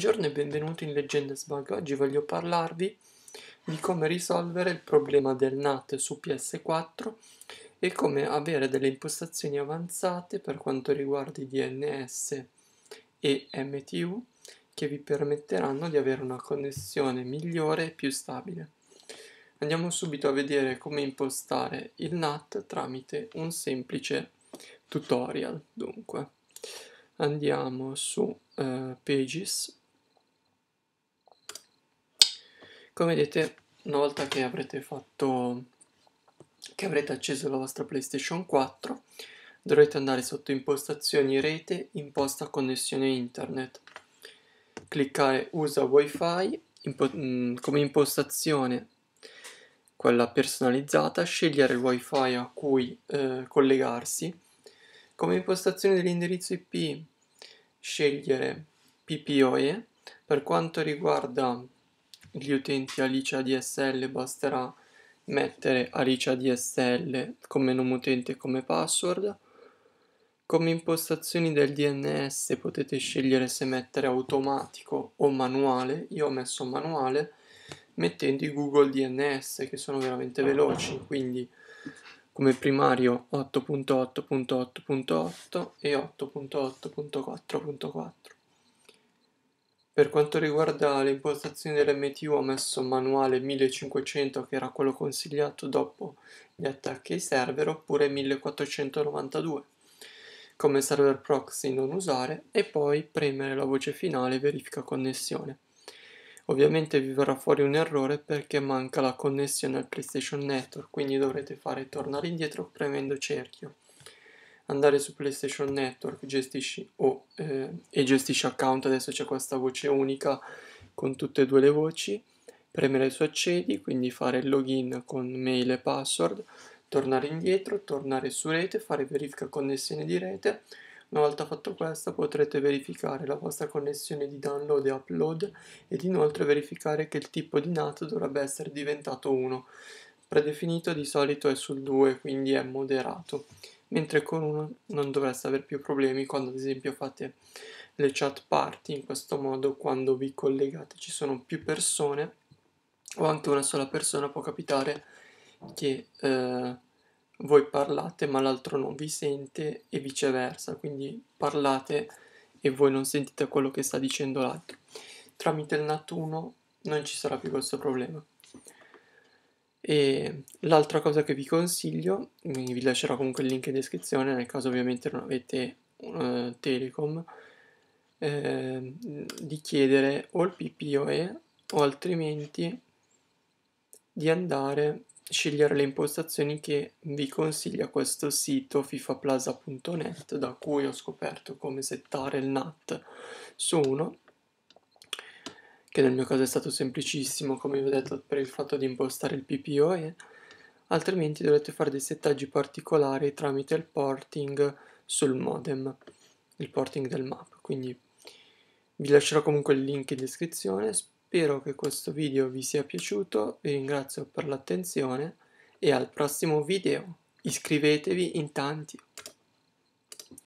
Buongiorno e benvenuti in Leggenda Sbag. Oggi voglio parlarvi di come risolvere il problema del NAT su PS4 e come avere delle impostazioni avanzate per quanto riguarda i DNS e MTU che vi permetteranno di avere una connessione migliore e più stabile. Andiamo subito a vedere come impostare il NAT tramite un semplice tutorial. Dunque, andiamo su Uh, pages come vedete una volta che avrete fatto che avrete acceso la vostra playstation 4 dovrete andare sotto impostazioni rete imposta connessione internet cliccare usa wifi impo mm, come impostazione quella personalizzata scegliere il wifi a cui eh, collegarsi come impostazione dell'indirizzo IP scegliere PPOE per quanto riguarda gli utenti Alice ADSL basterà mettere Alice ADSL come nome utente e come password. Come impostazioni del DNS potete scegliere se mettere automatico o manuale, io ho messo manuale mettendo i Google DNS che sono veramente veloci, quindi come primario 8.8.8.8 e 8.8.4.4. Per quanto riguarda le impostazioni dell'MTU ho messo manuale 1500 che era quello consigliato dopo gli attacchi ai server oppure 1492 come server proxy non usare e poi premere la voce finale verifica connessione. Ovviamente vi verrà fuori un errore perché manca la connessione al PlayStation Network, quindi dovrete fare tornare indietro premendo cerchio andare su PlayStation Network gestisci, oh, eh, e gestisci account, adesso c'è questa voce unica con tutte e due le voci, premere su accedi, quindi fare il login con mail e password, tornare indietro, tornare su rete, fare verifica connessione di rete, una volta fatto questo potrete verificare la vostra connessione di download e upload ed inoltre verificare che il tipo di NAT dovrebbe essere diventato 1 predefinito di solito è sul 2, quindi è moderato, mentre con 1 non dovreste avere più problemi quando ad esempio fate le chat party, in questo modo quando vi collegate ci sono più persone o anche una sola persona può capitare che eh, voi parlate ma l'altro non vi sente e viceversa, quindi parlate e voi non sentite quello che sta dicendo l'altro. Tramite il NAT1 non ci sarà più questo problema. E l'altra cosa che vi consiglio, vi lascerò comunque il link in descrizione nel caso ovviamente non avete uh, Telecom, eh, di chiedere o il PPOE o altrimenti di andare a scegliere le impostazioni che vi consiglia questo sito fifaplaza.net da cui ho scoperto come settare il NAT su uno che nel mio caso è stato semplicissimo, come vi ho detto, per il fatto di impostare il PPOE, altrimenti dovete fare dei settaggi particolari tramite il porting sul modem, il porting del map, quindi vi lascerò comunque il link in descrizione, spero che questo video vi sia piaciuto, vi ringrazio per l'attenzione e al prossimo video, iscrivetevi in tanti!